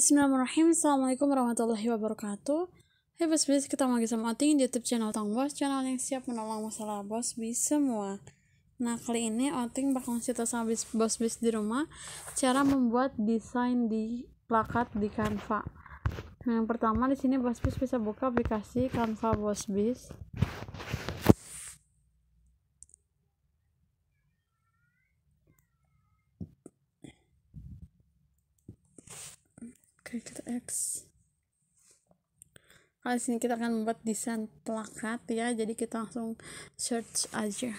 Bismillahirrahmanirrahim Assalamualaikum warahmatullahi wabarakatuh Hai Bos Bis, ketemu lagi sama Oting di YouTube channel Tang Bos Channel yang siap menolong masalah Bos Bis semua Nah kali ini Oting bakal cerita sama bis, Bos Bis di rumah Cara membuat desain di plakat di Canva nah, Yang pertama di sini Bos Bis bisa buka aplikasi Canva Bos Bis oke kita X kali sini kita akan membuat desain plakat ya jadi kita langsung search aja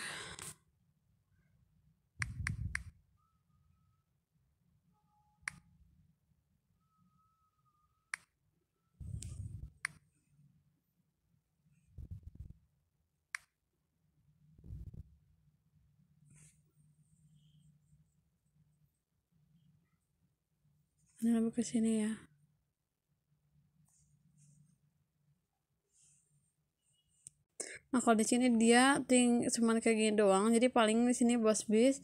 Nah, ke sini ya. nah kalau di sini dia ting cuman kayak gini doang jadi paling di sini bos bis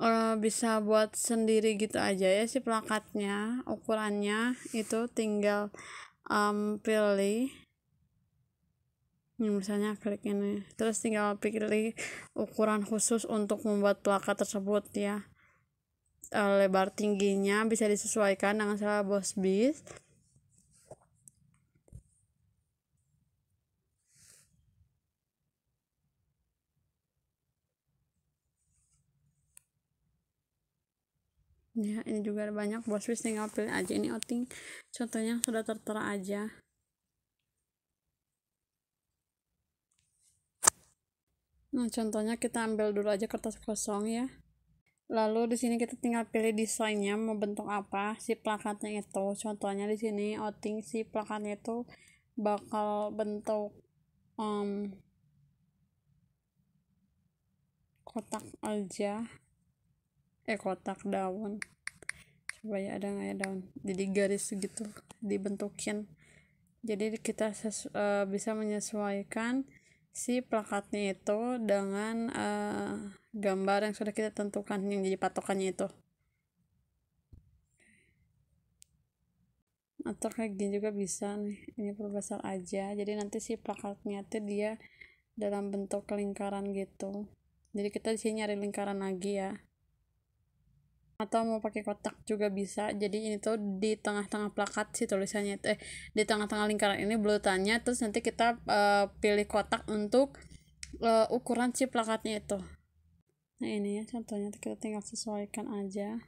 uh, bisa buat sendiri gitu aja ya si plakatnya ukurannya itu tinggal um, pilih ini misalnya klik ini terus tinggal pilih ukuran khusus untuk membuat plakat tersebut ya uh, lebar tingginya bisa disesuaikan dengan salah bos bis ya ini juga ada banyak bos wis tinggal pilih aja ini outing contohnya sudah tertera aja nah contohnya kita ambil dulu aja kertas kosong ya lalu di sini kita tinggal pilih desainnya mau bentuk apa si plakatnya itu contohnya di sini outing si plakatnya itu bakal bentuk um, kotak aja eh kotak daun coba ya ada nggak ya daun jadi garis gitu dibentukin jadi kita sesu, uh, bisa menyesuaikan si plakatnya itu dengan uh, gambar yang sudah kita tentukan yang jadi patokannya itu atau kayak gini juga bisa nih ini perbesar aja jadi nanti si plakatnya itu dia dalam bentuk lingkaran gitu jadi kita di sini nyari lingkaran lagi ya atau mau pakai kotak juga bisa jadi ini tuh di tengah-tengah plakat sih tulisannya eh di tengah-tengah lingkaran ini bulatannya terus nanti kita uh, pilih kotak untuk uh, ukuran si plakatnya itu nah ini ya contohnya kita tinggal sesuaikan aja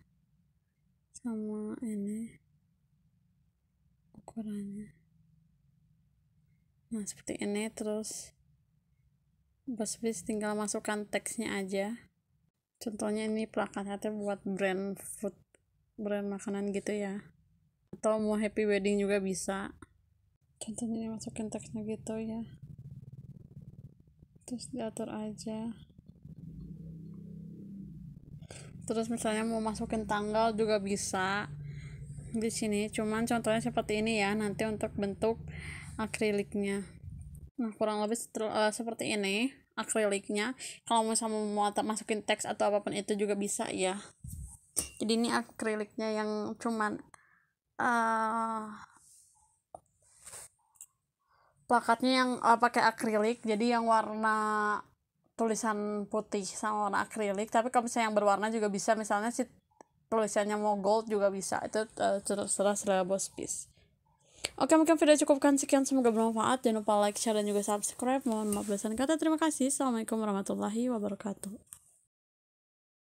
sama ini ukurannya nah seperti ini terus bos tinggal masukkan teksnya aja contohnya ini plakatnya buat brand food brand makanan gitu ya atau mau happy wedding juga bisa contohnya ini masukin teksnya gitu ya terus diatur aja terus misalnya mau masukin tanggal juga bisa di sini cuman contohnya seperti ini ya nanti untuk bentuk akriliknya nah kurang lebih uh, seperti ini akriliknya kalau misalnya mau masukin teks atau apapun itu juga bisa ya jadi ini akriliknya yang cuman uh, plakatnya yang uh, pakai akrilik jadi yang warna tulisan putih sama warna akrilik tapi kalau misalnya yang berwarna juga bisa misalnya si tulisannya mau gold juga bisa itu uh, terserah selera bos piece Oke mungkin video cukupkan sekian semoga bermanfaat. Jangan lupa like, share dan juga subscribe. Mohon maaf dan kata. Terima kasih. Assalamualaikum warahmatullahi wabarakatuh.